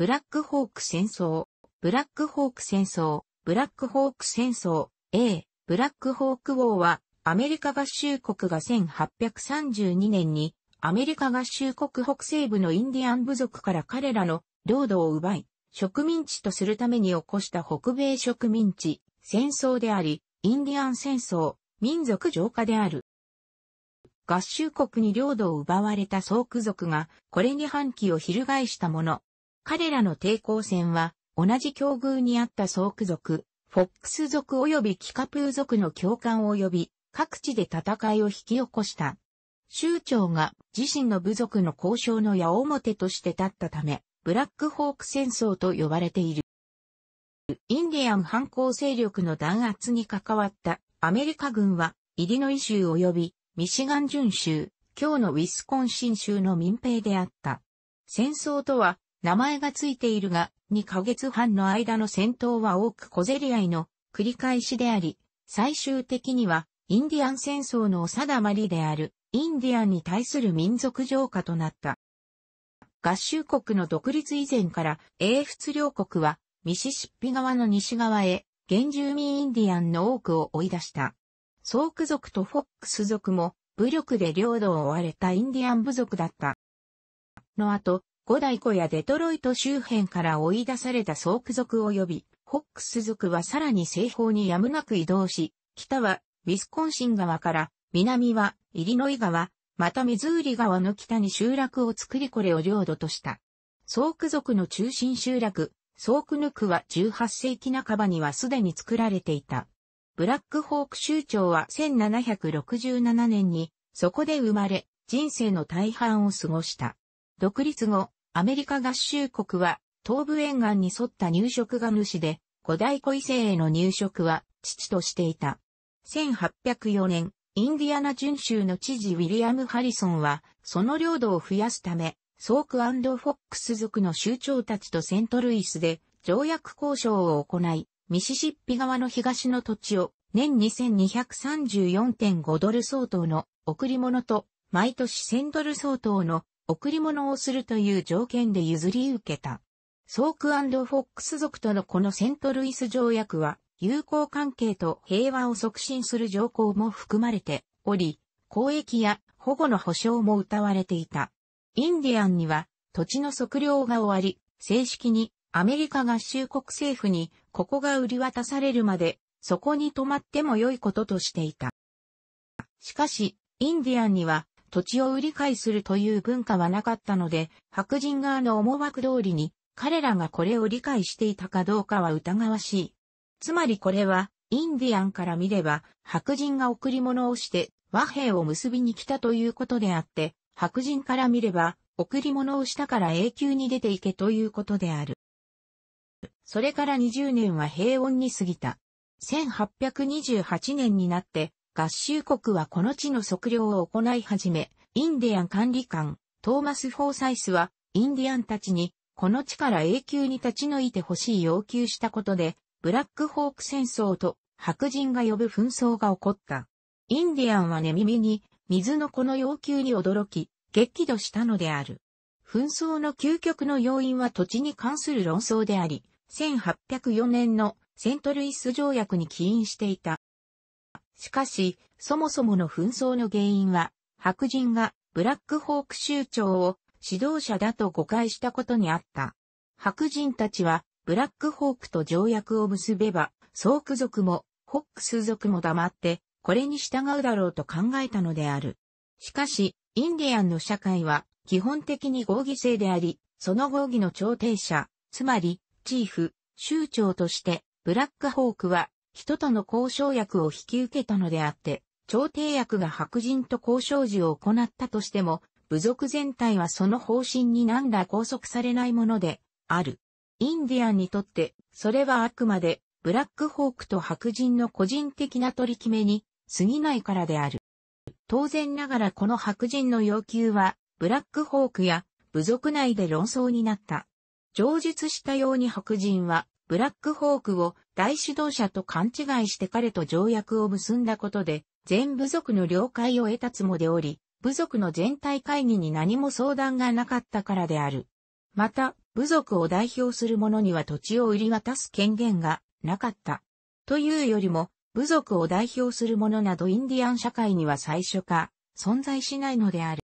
ブラックホーク戦争、ブラックホーク戦争、ブラックホーク戦争、A、ブラックホーク王は、アメリカ合衆国が1832年に、アメリカ合衆国北西部のインディアン部族から彼らの領土を奪い、植民地とするために起こした北米植民地、戦争であり、インディアン戦争、民族浄化である。合衆国に領土を奪われた総区族が、これに反旗を翻したもの。彼らの抵抗戦は、同じ境遇にあったソーク族、フォックス族及びキカプー族の共感を呼び、各地で戦いを引き起こした。州長が自身の部族の交渉の矢面として立ったため、ブラックホーク戦争と呼ばれている。インディアン反抗勢力の弾圧に関わったアメリカ軍は、イリノイ州及びミシガン準州、今日のウィスコンシン州の民兵であった。戦争とは、名前がついているが、2ヶ月半の間の戦闘は多く小競り合いの繰り返しであり、最終的にはインディアン戦争の定まりであるインディアンに対する民族浄化となった。合衆国の独立以前から英仏両国はミシシッピ側の西側へ原住民インディアンの多くを追い出した。ソーク族とフォックス族も武力で領土を追われたインディアン部族だった。の後、五大湖やデトロイト周辺から追い出されたソーク族及び、ホックス族はさらに西方にやむなく移動し、北はウィスコンシン川から、南はイリノイ川、またミズーリ川の北に集落を作りこれを領土とした。ソーク族の中心集落、ソークヌクは18世紀半ばにはすでに作られていた。ブラックホーク州長は1767年に、そこで生まれ、人生の大半を過ごした。独立後、アメリカ合衆国は、東部沿岸に沿った入植が主で、五大湖異性への入植は、父としていた。1804年、インディアナ準州の知事ウィリアム・ハリソンは、その領土を増やすため、ソークフォックス族の州長たちとセントルイスで条約交渉を行い、ミシシッピ側の東の土地を年2234.5ドル相当の贈り物と毎年1000ドル相当の贈り物をするという条件で譲り受けた。ソークフォックス族とのこのセントルイス条約は、友好関係と平和を促進する条項も含まれており、交易や保護の保障も謳われていた。インディアンには土地の測量が終わり、正式にアメリカ合衆国政府にここが売り渡されるまで、そこに泊まっても良いこととしていた。しかし、インディアンには土地を売り買いするという文化はなかったので、白人側の思惑通りに彼らがこれを理解していたかどうかは疑わしい。つまりこれは、インディアンから見れば、白人が贈り物をして和平を結びに来たということであって、白人から見れば、贈り物をしたから永久に出て行けということである。それから20年は平穏に過ぎた。1828年になって、合衆国はこの地の測量を行い始め、インディアン管理官、トーマス・フォーサイスは、インディアンたちに、この地から永久に立ち退いてほしい要求したことで、ブラックホーク戦争と白人が呼ぶ紛争が起こった。インディアンは寝耳に、水のこの要求に驚き、激怒したのである。紛争の究極の要因は土地に関する論争であり、1804年のセントルイス条約に起因していたしかし、そもそもの紛争の原因は、白人がブラックホーク州長を指導者だと誤解したことにあった。白人たちは、ブラックホークと条約を結べば、ソーク族も、ホックス族も黙って、これに従うだろうと考えたのである。しかし、インディアンの社会は、基本的に合議制であり、その合議の調停者、つまり、チーフ、州長として、ブラックホークは、人との交渉役を引き受けたのであって、朝廷役が白人と交渉時を行ったとしても、部族全体はその方針に何ら拘束されないもので、ある。インディアンにとって、それはあくまで、ブラックホークと白人の個人的な取り決めに、過ぎないからである。当然ながらこの白人の要求は、ブラックホークや部族内で論争になった。上述したように白人はブラックホークを大指導者と勘違いして彼と条約を結んだことで、全部族の了解を得たつもでおり、部族の全体会議に何も相談がなかったからである。また、部族を代表する者には土地を売り渡す権限がなかった。というよりも、部族を代表する者などインディアン社会には最初か存在しないのである。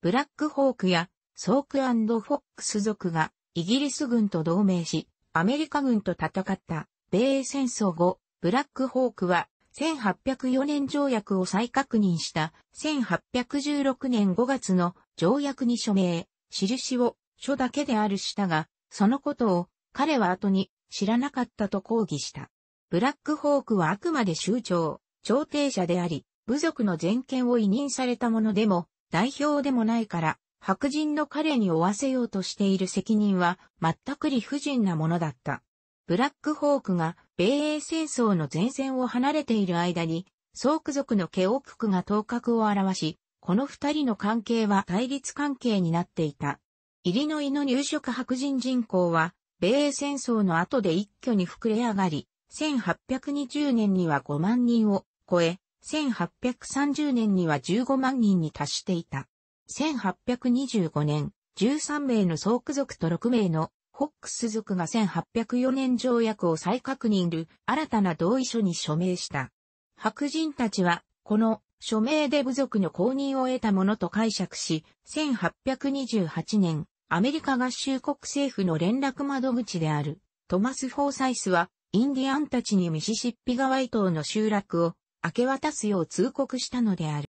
ブラックホークやソークフォックス族がイギリス軍と同盟し、アメリカ軍と戦った米英戦争後、ブラックホークは1804年条約を再確認した1816年5月の条約に署名、印を書だけであるしたが、そのことを彼は後に知らなかったと抗議した。ブラックホークはあくまで州長、調停者であり、部族の全権を委任されたものでも、代表でもないから、白人の彼に負わせようとしている責任は全く理不尽なものだった。ブラックホークが米英戦争の前線を離れている間に、総区族のケオククが頭角を表し、この二人の関係は対立関係になっていた。イリノイの入植白人人口は、米英戦争の後で一挙に膨れ上がり、1820年には5万人を超え、1830年には15万人に達していた。1825年、13名の総区族と6名のホックス族が1804年条約を再確認る新たな同意書に署名した。白人たちは、この署名で部族の公認を得たものと解釈し、1828年、アメリカ合衆国政府の連絡窓口であるトマス・フォーサイスは、インディアンたちにミシシッピ川伊島の集落を明け渡すよう通告したのである。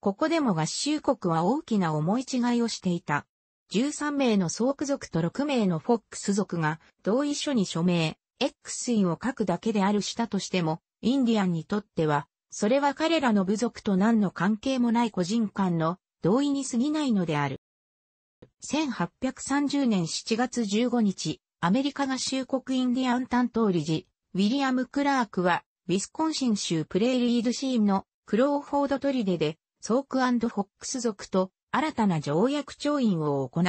ここでも合衆国は大きな思い違いをしていた。13名のソーク族と6名のフォックス族が同意書に署名、X 印を書くだけであるしたとしても、インディアンにとっては、それは彼らの部族と何の関係もない個人間の同意に過ぎないのである。1830年7月15日、アメリカ合衆国インディアン担当理事、ウィリアム・クラークは、ウィスコンシン州プレイリードシーンのクローフォードトリデで、ソークホックス族と新たな条約調印を行う。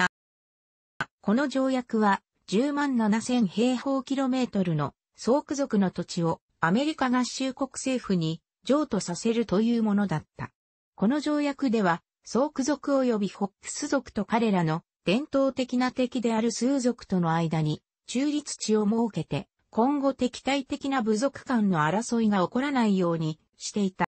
この条約は10万7000平方キロメートルのソーク族の土地をアメリカ合衆国政府に譲渡させるというものだった。この条約では、ソーク族及びホックス族と彼らの伝統的な敵である数族との間に中立地を設けて、今後敵対的な部族間の争いが起こらないようにしていた。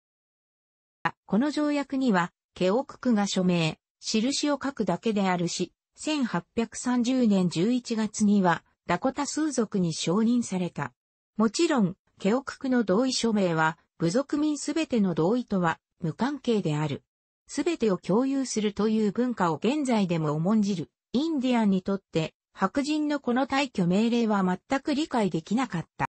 この条約には、ケオククが署名、印を書くだけであるし、1830年11月には、ダコタ数族に承認された。もちろん、ケオククの同意署名は、部族民すべての同意とは無関係である。すべてを共有するという文化を現在でも重んじる、インディアンにとって、白人のこの退去命令は全く理解できなかった。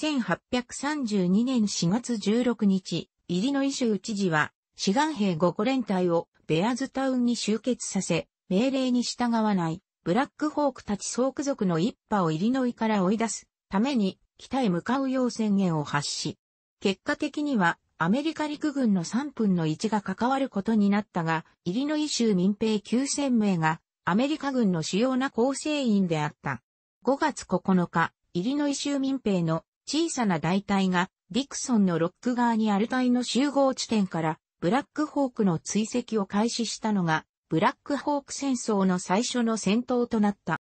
1832年4月16日、イリノイ州知事は、志願兵5個連隊をベアズタウンに集結させ、命令に従わない、ブラックホークたち総区族の一派をイリノイから追い出すために、北へ向かうよう宣言を発し、結果的には、アメリカ陸軍の3分の1が関わることになったが、イリノイ州民兵9000名が、アメリカ軍の主要な構成員であった。5月9日、イリノイ州民兵の小さな大隊がディクソンのロック側にアルタイの集合地点からブラックホークの追跡を開始したのがブラックホーク戦争の最初の戦闘となった。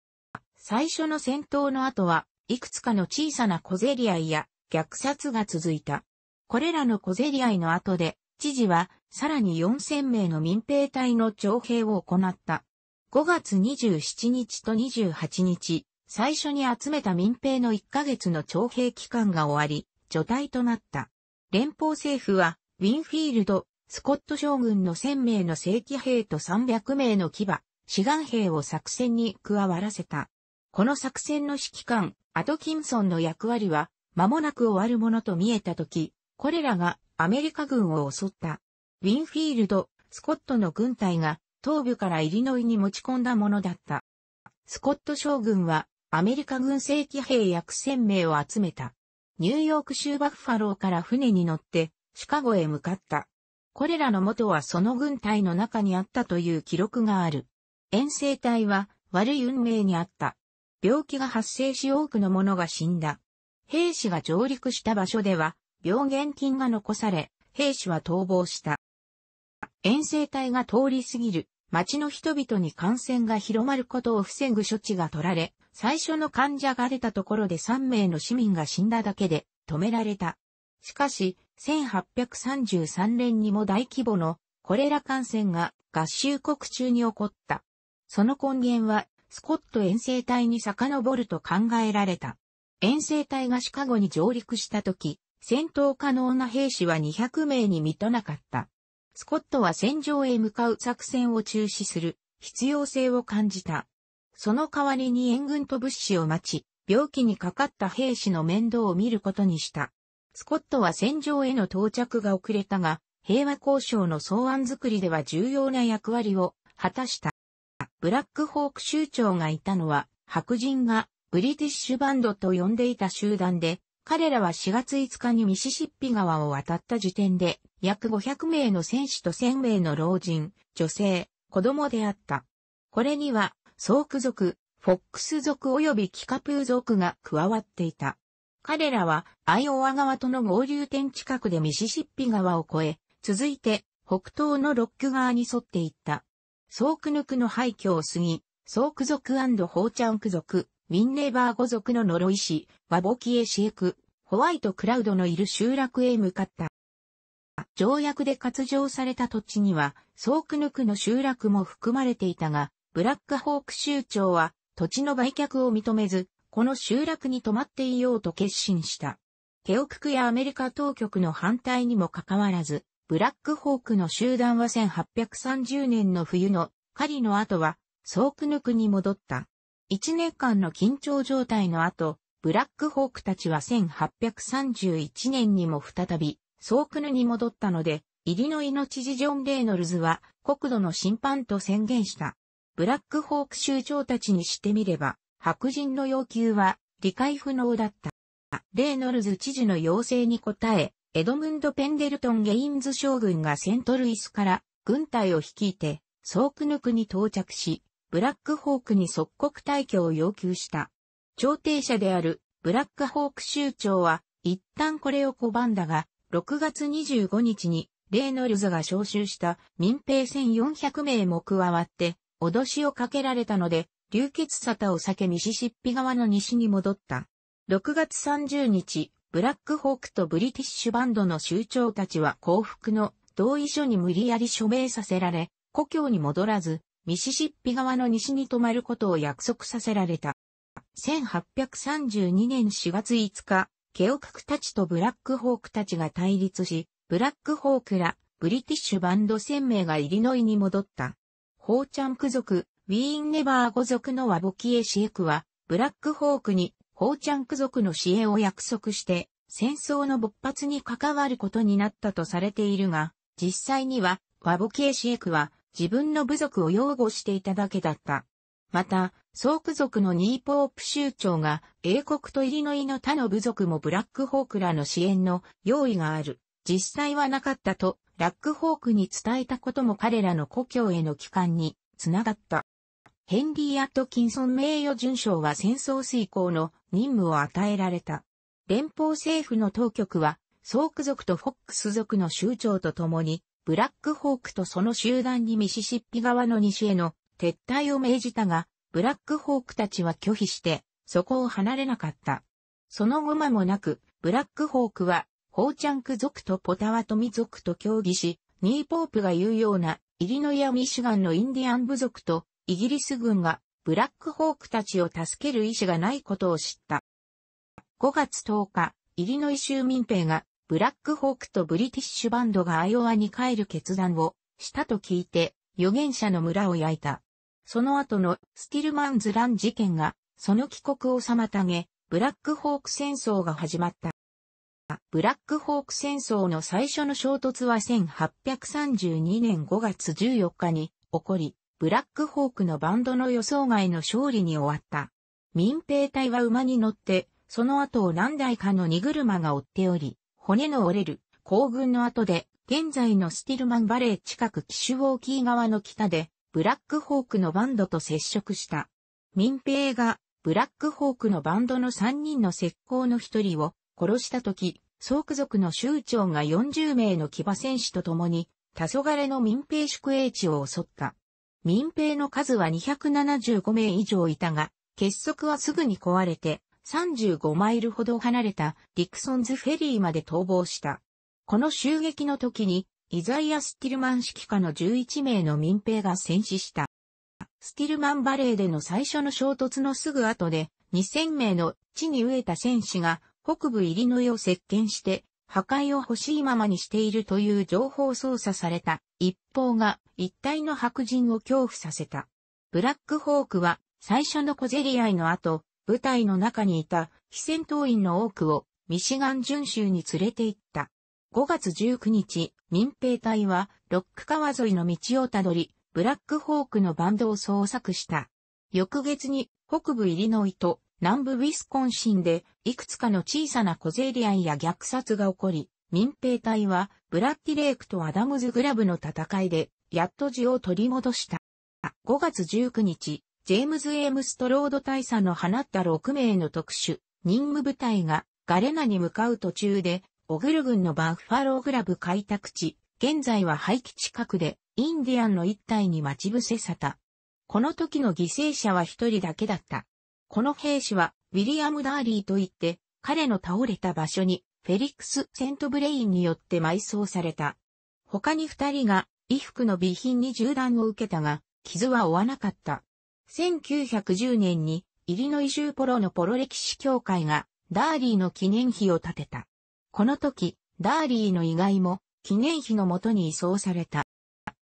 最初の戦闘の後はいくつかの小さな小競り合いや虐殺が続いた。これらの小競り合いの後で知事はさらに4000名の民兵隊の徴兵を行った。5月27日と28日、最初に集めた民兵の1ヶ月の徴兵期間が終わり、除隊となった。連邦政府は、ウィンフィールド、スコット将軍の1000名の正規兵と300名の騎馬、志願兵を作戦に加わらせた。この作戦の指揮官、アトキンソンの役割は、間もなく終わるものと見えたとき、これらがアメリカ軍を襲った。ウィンフィールド、スコットの軍隊が東部からイリノイに持ち込んだものだった。スコット将軍はアメリカ軍正規兵約1000名を集めた。ニューヨーク州バッファローから船に乗ってシカゴへ向かった。これらの元はその軍隊の中にあったという記録がある。遠征隊は悪い運命にあった。病気が発生し多くの者が死んだ。兵士が上陸した場所では病原菌が残され、兵士は逃亡した。遠征隊が通り過ぎる町の人々に感染が広まることを防ぐ処置が取られ、最初の患者が出たところで3名の市民が死んだだけで止められた。しかし、1833年にも大規模のコレラ感染が合衆国中に起こった。その根源はスコット遠征隊に遡ると考えられた。遠征隊がシカゴに上陸した時、戦闘可能な兵士は200名に満たなかった。スコットは戦場へ向かう作戦を中止する必要性を感じた。その代わりに援軍と物資を待ち、病気にかかった兵士の面倒を見ることにした。スコットは戦場への到着が遅れたが、平和交渉の草案作りでは重要な役割を果たした。ブラックホーク州長がいたのは、白人がブリティッシュバンドと呼んでいた集団で、彼らは4月5日にミシシッピ川を渡った時点で、約500名の戦士と1000名の老人、女性、子供であった。これには、ソーク族、フォックス族及びキカプー族が加わっていた。彼らは、アイオワ川との合流点近くでミシシッピ川を越え、続いて、北東のロック側に沿っていった。ソークヌクの廃墟を過ぎ、ソーク族ホーチャンク族、ウィンネーバー語族の呪い師、ワボキエシエク、ホワイトクラウドのいる集落へ向かった。条約で割譲された土地には、ソークヌクの集落も含まれていたが、ブラックホーク州長は土地の売却を認めず、この集落に泊まっていようと決心した。ケオククやアメリカ当局の反対にもかかわらず、ブラックホークの集団は1830年の冬の狩りの後は、ソークヌクに戻った。一年間の緊張状態の後、ブラックホークたちは1831年にも再び、ソークヌに戻ったので、イリノイの知事ジョン・レイノルズは国土の審判と宣言した。ブラックホーク州長たちにしてみれば、白人の要求は理解不能だった。レイノルズ知事の要請に応え、エドムンド・ペンデルトン・ゲインズ将軍がセントルイスから軍隊を率いて、ソークヌクに到着し、ブラックホークに即刻退去を要求した。調停者であるブラックホーク州長は、一旦これを拒んだが、6月25日に、レーノルズが招集した民兵1400名も加わって、脅しをかけられたので、流血沙汰を避けミシシッピ側の西に戻った。6月30日、ブラックホークとブリティッシュバンドの州長たちは降伏の同意書に無理やり署名させられ、故郷に戻らず、ミシシッピ側の西に泊まることを約束させられた。1832年4月5日、ケオククたちとブラックホークたちが対立し、ブラックホークら、ブリティッシュバンド1000名がイリノイに戻った。ホーチャンク族、ウィーンネバー語族のワボキエシエクは、ブラックホークに、ホーチャンク族の支援を約束して、戦争の勃発に関わることになったとされているが、実際には、ワボキエシエクは、自分の部族を擁護していただけだった。また、ソーク族のニーポープ州長が英国とイリノイの他の部族もブラックホークらの支援の用意がある。実際はなかったと、ラックホークに伝えたことも彼らの故郷への帰還につながった。ヘンリー・アットキンソン名誉順将は戦争遂行の任務を与えられた。連邦政府の当局は、ソーク族とフォックス族の州長と共に、ブラックホークとその集団にミシシッピ側の西への撤退を命じたが、ブラックホークたちは拒否して、そこを離れなかった。その後間もなく、ブラックホークは、ホーチャンク族とポタワトミ族と協議し、ニーポープが言うような、イリノイア・ミシガンのインディアン部族と、イギリス軍が、ブラックホークたちを助ける意志がないことを知った。5月10日、イリノイ州民兵が、ブラックホークとブリティッシュバンドがアイオワに帰る決断をしたと聞いて、預言者の村を焼いた。その後のスティルマンズラン事件が、その帰国を妨げ、ブラックホーク戦争が始まった。ブラックホーク戦争の最初の衝突は1832年5月14日に起こり、ブラックホークのバンドの予想外の勝利に終わった。民兵隊は馬に乗って、その後を何台かの荷車が追っており、骨の折れる、行軍の後で、現在のスティルマンバレー近くキシュウォーキー側の北で、ブラックホークのバンドと接触した。民兵が、ブラックホークのバンドの3人の石膏の1人を殺したとき、総区族の州長が40名の騎馬戦士と共に、黄昏の民兵宿営地を襲った。民兵の数は275名以上いたが、結束はすぐに壊れて、35マイルほど離れたディクソンズフェリーまで逃亡した。この襲撃の時にイザイア・スティルマン指揮下の11名の民兵が戦死した。スティルマンバレーでの最初の衝突のすぐ後で、2000名の地に飢えた戦士が北部イリノイを接見して破壊を欲しいままにしているという情報操作された一方が一体の白人を恐怖させた。ブラックホークは最初の小競り合いの後、部隊の中にいた非戦闘員の多くをミシガン巡州に連れて行った。5月19日、民兵隊は、ロック川沿いの道をたどり、ブラックホークのバンドを捜索した。翌月に、北部イリノイと南部ウィスコンシンで、いくつかの小さな小競り合いや虐殺が起こり、民兵隊は、ブラッティレイクとアダムズグラブの戦いで、やっと地を取り戻した。5月19日、ジェームズ・エームストロード大佐の放った6名の特殊、任務部隊が、ガレナに向かう途中で、オグル郡のバッファローグラブ開拓地、現在は廃棄近くで、インディアンの一体に待ち伏せさた。この時の犠牲者は一人だけだった。この兵士は、ウィリアム・ダーリーといって、彼の倒れた場所に、フェリックス・セントブレインによって埋葬された。他に二人が、衣服の備品に銃弾を受けたが、傷は負わなかった。1910年に、イリノイ州ポロのポロ歴史協会が、ダーリーの記念碑を建てた。この時、ダーリーの遺骸も記念碑のもとに移送された。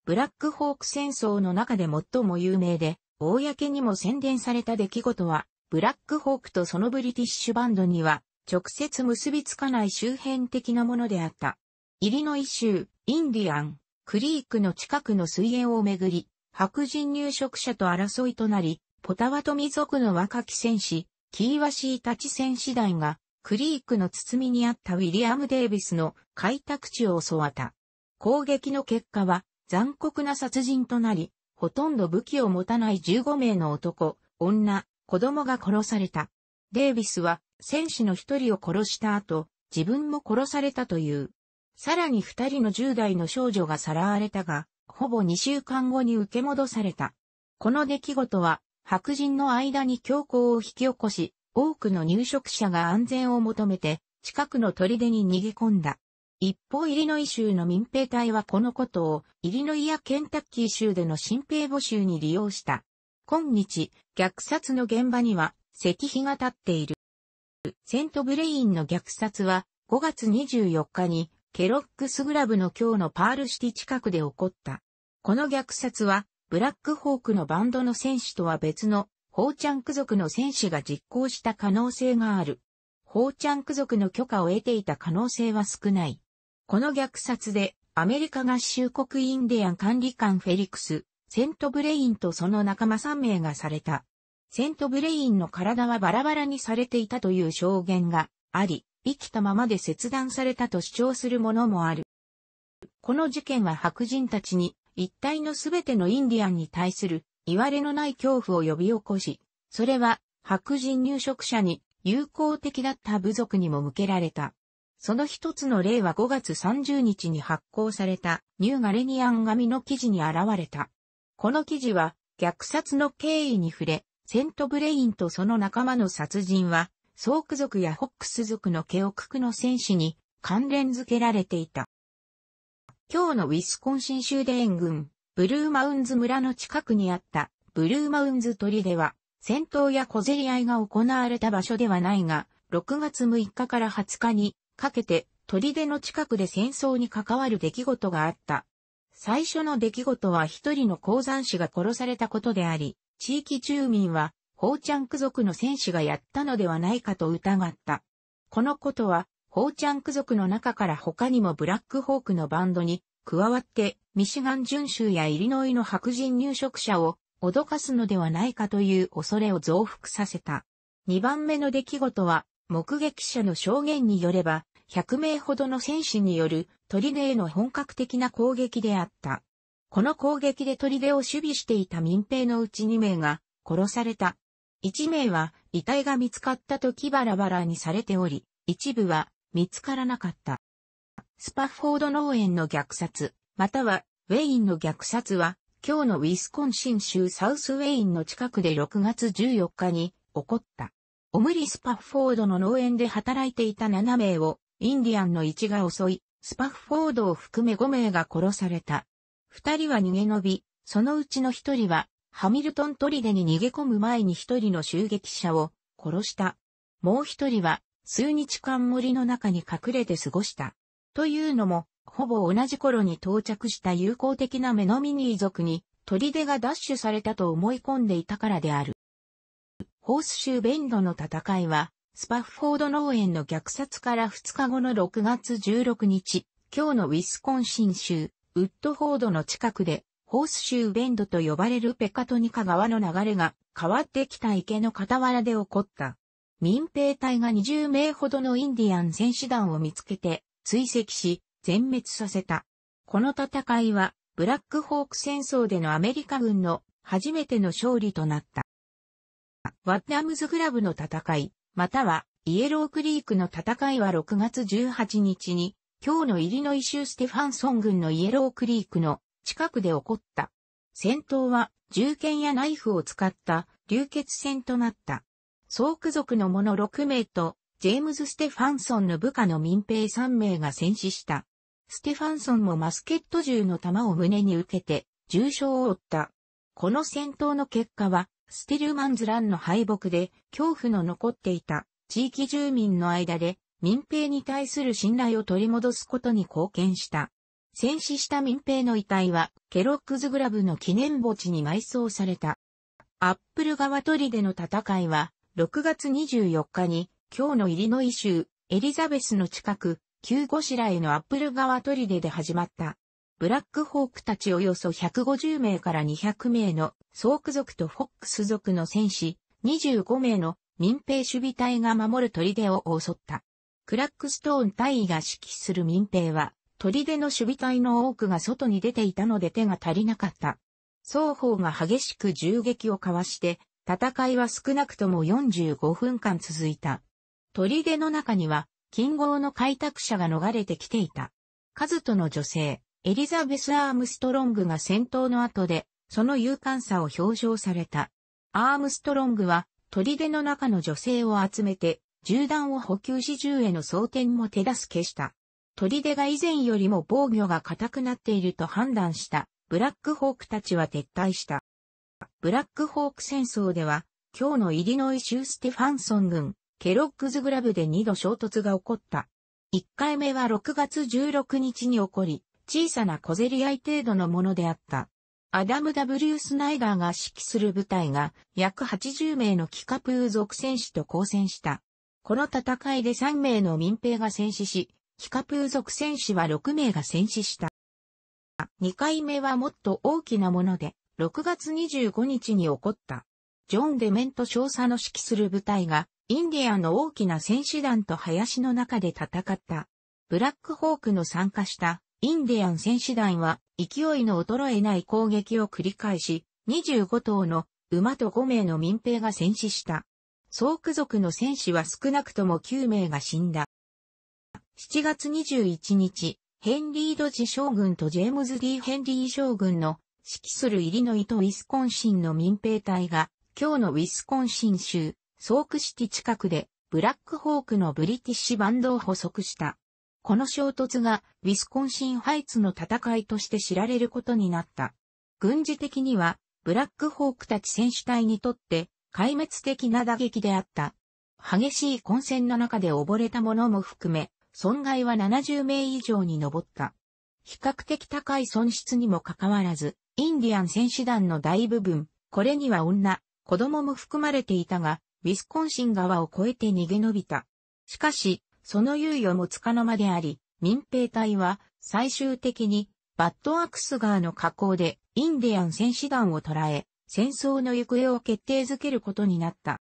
ブラックホーク戦争の中で最も有名で、公にも宣伝された出来事は、ブラックホークとそのブリティッシュバンドには、直接結びつかない周辺的なものであった。イリノイ州、インディアン、クリークの近くの水泳をめぐり、白人入植者と争いとなり、ポタワトミ族の若き戦士、キーワシーたち戦士団がクリークの包みにあったウィリアム・デイビスの開拓地を襲わた。攻撃の結果は残酷な殺人となり、ほとんど武器を持たない15名の男、女、子供が殺された。デイビスは戦士の一人を殺した後、自分も殺されたという。さらに二人の10代の少女がさらわれたが、ほぼ2週間後に受け戻された。この出来事は白人の間に恐慌を引き起こし、多くの入植者が安全を求めて、近くの砦に逃げ込んだ。一方イリノイ州の民兵隊はこのことを、イリノイやケンタッキー州での新兵募集に利用した。今日、虐殺の現場には、石碑が立っている。セントブレインの虐殺は、5月24日に、ケロックスグラブの今日のパールシティ近くで起こった。この虐殺は、ブラックホークのバンドの選手とは別のホーチャンク族の戦士が実行した可能性がある。ホーチャンク族の許可を得ていた可能性は少ない。この虐殺で、アメリカ合衆国インディアン管理官フェリクス、セントブレインとその仲間3名がされた。セントブレインの体はバラバラにされていたという証言があり、生きたままで切断されたと主張するものもある。この事件は白人たちに一体のすべてのインディアンに対するいわれのない恐怖を呼び起こし、それは白人入植者に友好的だった部族にも向けられた。その一つの例は5月30日に発行されたニューガレニアン紙の記事に現れた。この記事は虐殺の経緯に触れ、セントブレインとその仲間の殺人は、ソーク族やホックス族の毛をくくの戦士に関連付けられていた。今日のウィスコンシン州で援軍、ブルーマウンズ村の近くにあったブルーマウンズ砦は、戦闘や小競り合いが行われた場所ではないが、6月6日から20日にかけて砦の近くで戦争に関わる出来事があった。最初の出来事は一人の鉱山士が殺されたことであり、地域住民は、ホーチャンク族の戦士がやったのではないかと疑った。このことは、ホーチャンク族の中から他にもブラックホークのバンドに加わって、ミシガン準州やイリノイの白人入植者を脅かすのではないかという恐れを増幅させた。2番目の出来事は、目撃者の証言によれば、100名ほどの戦士によるトリデへの本格的な攻撃であった。この攻撃でトリデを守備していた民兵のうち2名が殺された。1名は遺体が見つかった時バラバラにされており、一部は見つからなかった。スパフォード農園の虐殺、またはウェインの虐殺は、今日のウィスコンシン州サウスウェインの近くで6月14日に起こった。オムリ・スパフォードの農園で働いていた7名を、インディアンの一が襲い、スパフォードを含め5名が殺された。2人は逃げ延び、そのうちの1人は、ハミルトン砦に逃げ込む前に1人の襲撃者を殺した。もう1人は、数日間森の中に隠れて過ごした。というのも、ほぼ同じ頃に到着した友好的なメノミニー族に、砦が奪取されたと思い込んでいたからである。ホース州ベンドの戦いは、スパフォード農園の虐殺から2日後の6月16日、今日のウィスコンシン州、ウッドフォードの近くで、ホース州ベンドと呼ばれるペカトニカ川の流れが変わってきた池の傍らで起こった。民兵隊が20名ほどのインディアン戦士団を見つけて、追跡し、全滅させた。この戦いは、ブラックホーク戦争でのアメリカ軍の初めての勝利となった。ワッダムズグラブの戦い、またはイエロークリークの戦いは6月18日に、今日のイリノイ州ステファンソン軍のイエロークリークの近くで起こった。戦闘は銃剣やナイフを使った流血戦となった。ソーク族の者6名とジェームズ・ステファンソンの部下の民兵3名が戦死した。ステファンソンもマスケット銃の弾を胸に受けて重傷を負った。この戦闘の結果は、ステルマンズランの敗北で恐怖の残っていた地域住民の間で民兵に対する信頼を取り戻すことに貢献した。戦死した民兵の遺体はケロックズグラブの記念墓地に埋葬された。アップル川砦の戦いは6月24日に今日のイリノイ州、エリザベスの近く、旧ゴシラへのアップル川砦で始まった。ブラックホークたちおよそ150名から200名のソーク族とフォックス族の戦士、25名の民兵守備隊が守る砦を襲った。クラックストーン隊員が指揮する民兵は、砦の守備隊の多くが外に出ていたので手が足りなかった。双方が激しく銃撃を交わして、戦いは少なくとも45分間続いた。砦の中には、金郷の開拓者が逃れてきていた。カズトの女性、エリザベス・アームストロングが戦闘の後で、その勇敢さを表彰された。アームストロングは、砦の中の女性を集めて、銃弾を補給し銃への装填も手助けした。砦が以前よりも防御が固くなっていると判断した、ブラックホークたちは撤退した。ブラックホーク戦争では、今日のイリノイ州ステファンソン軍、ケロッグズグラブで2度衝突が起こった。1回目は6月16日に起こり、小さな小競り合い程度のものであった。アダム・ W・ スナイダーが指揮する部隊が約80名のキカプー族戦士と交戦した。この戦いで3名の民兵が戦死し、キカプー族戦士は6名が戦死した。2回目はもっと大きなもので、6月25日に起こった。ジョン・デメント少佐の指揮する部隊がインディアの大きな戦士団と林の中で戦った。ブラックホークの参加したインディアン戦士団は勢いの衰えない攻撃を繰り返し、25頭の馬と5名の民兵が戦死した。総区族の戦士は少なくとも9名が死んだ。7月21日、ヘンリー・ドジ将軍とジェームズ・ディ・ヘンリー将軍の指揮するイリノイとウィスコンシンの民兵隊が、今日のウィスコンシン州ソークシティ近くで、ブラックホークのブリティッシュバンドを捕捉した。この衝突が、ウィスコンシンハイツの戦いとして知られることになった。軍事的には、ブラックホークたち選手隊にとって、壊滅的な打撃であった。激しい混戦の中で溺れた者も含め、損害は70名以上に上った。比較的高い損失にもかかわらず、インディアン選手団の大部分、これには女、子供も含まれていたが、ウィスコンシン川を越えて逃げ延びた。しかし、その猶予もつかの間であり、民兵隊は最終的にバッドアクス川の河口でインディアン戦士団を捕らえ、戦争の行方を決定づけることになった。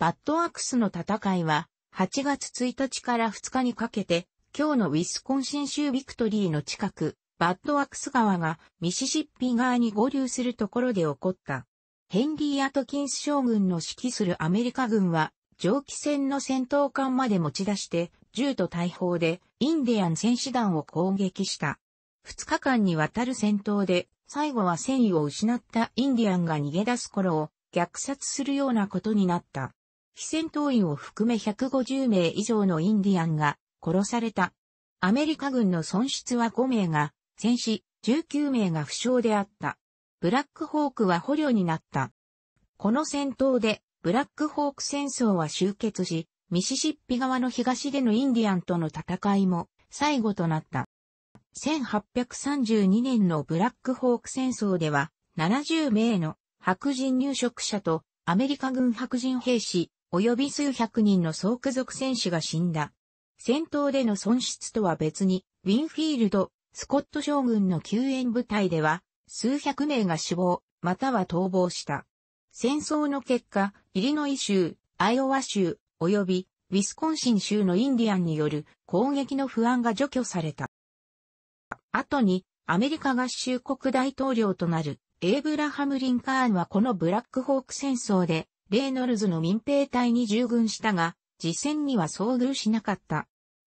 バッドアクスの戦いは8月1日から2日にかけて、今日のウィスコンシン州ビクトリーの近く、バッドアクス川がミシシッピ川に合流するところで起こった。ヘンリー・アトキンス将軍の指揮するアメリカ軍は、蒸気船の戦闘艦まで持ち出して、銃と大砲でインディアン戦士団を攻撃した。二日間にわたる戦闘で、最後は戦意を失ったインディアンが逃げ出す頃を虐殺するようなことになった。非戦闘員を含め150名以上のインディアンが殺された。アメリカ軍の損失は5名が戦死、19名が負傷であった。ブラックホークは捕虜になった。この戦闘で、ブラックホーク戦争は終結し、ミシシッピ側の東でのインディアンとの戦いも最後となった。1832年のブラックホーク戦争では、70名の白人入植者とアメリカ軍白人兵士、及び数百人の総区族戦士が死んだ。戦闘での損失とは別に、ウィンフィールド、スコット将軍の救援部隊では、数百名が死亡、または逃亡した。戦争の結果、イリノイ州、アイオワ州、及びウィスコンシン州のインディアンによる攻撃の不安が除去された。後に、アメリカ合衆国大統領となるエイブラハム・リンカーンはこのブラックホーク戦争で、レイノルズの民兵隊に従軍したが、実戦には遭遇しなかった。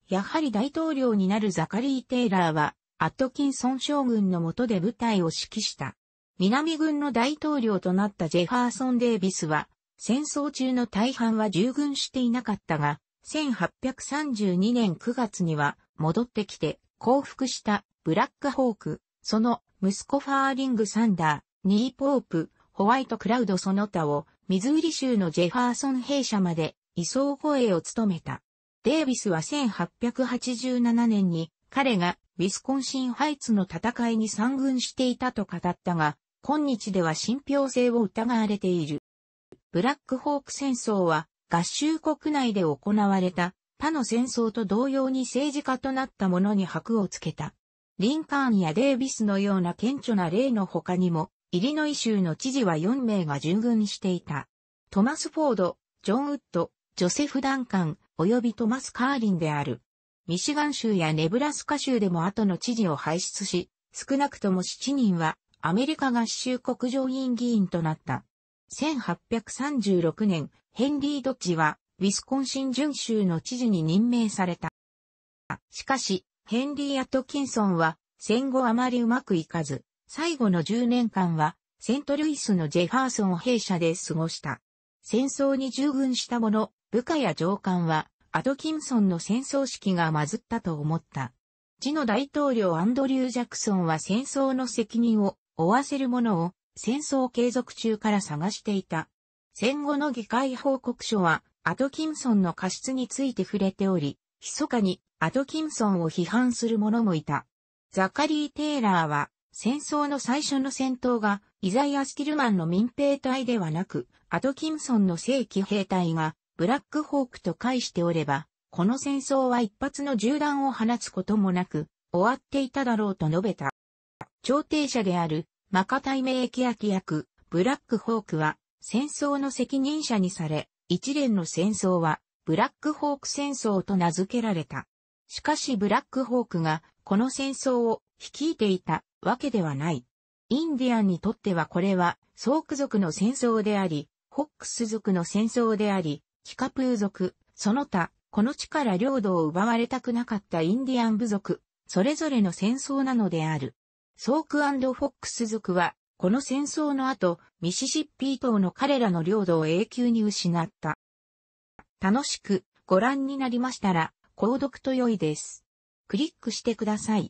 やはり大統領になるザカリー・テイラーは、アットキンソン将軍の下で部隊を指揮した。南軍の大統領となったジェファーソン・デイビスは、戦争中の大半は従軍していなかったが、1832年9月には戻ってきて降伏したブラックホーク、その息子ファーリング・サンダー、ニー・ポープ、ホワイト・クラウドその他をミズーリ州のジェファーソン兵舎まで移送護衛を務めた。デイビスは1887年に彼がウィスコンシンハイツの戦いに参軍していたと語ったが、今日では信憑性を疑われている。ブラックホーク戦争は合衆国内で行われた他の戦争と同様に政治家となった者に箔をつけた。リンカーンやデイビスのような顕著な例の他にも、イリノイ州の知事は4名が従軍していた。トマス・フォード、ジョン・ウッド、ジョセフ・ダンカン、及びトマス・カーリンである。ミシガン州やネブラスカ州でも後の知事を輩出し、少なくとも7人はアメリカ合衆国上院議員となった。1836年、ヘンリー・ドッジは、ウィスコンシン準州の知事に任命された。しかし、ヘンリー・アトキンソンは、戦後あまりうまくいかず、最後の10年間は、セントルイスのジェファーソンを弊社で過ごした。戦争に従軍した者、部下や上官は、アトキンソンの戦争式が混ずったと思った。次の大統領アンドリュー・ジャクソンは戦争の責任を負わせる者を戦争継続中から探していた。戦後の議会報告書はアトキンソンの過失について触れており、密かにアトキンソンを批判する者もいた。ザカリー・テイラーは戦争の最初の戦闘がイザイア・スティルマンの民兵隊ではなく、アトキンソンの正規兵隊がブラックホークと解しておれば、この戦争は一発の銃弾を放つこともなく、終わっていただろうと述べた。調停者である、マカタイアキ役、ブラックホークは、戦争の責任者にされ、一連の戦争は、ブラックホーク戦争と名付けられた。しかしブラックホークが、この戦争を率いていたわけではない。インディアンにとってはこれは、ソーク族の戦争であり、ホックス族の戦争であり、キカプー族、その他、この地から領土を奪われたくなかったインディアン部族、それぞれの戦争なのである。ソークフォックス族は、この戦争の後、ミシシッピー島の彼らの領土を永久に失った。楽しくご覧になりましたら、購読と良いです。クリックしてください。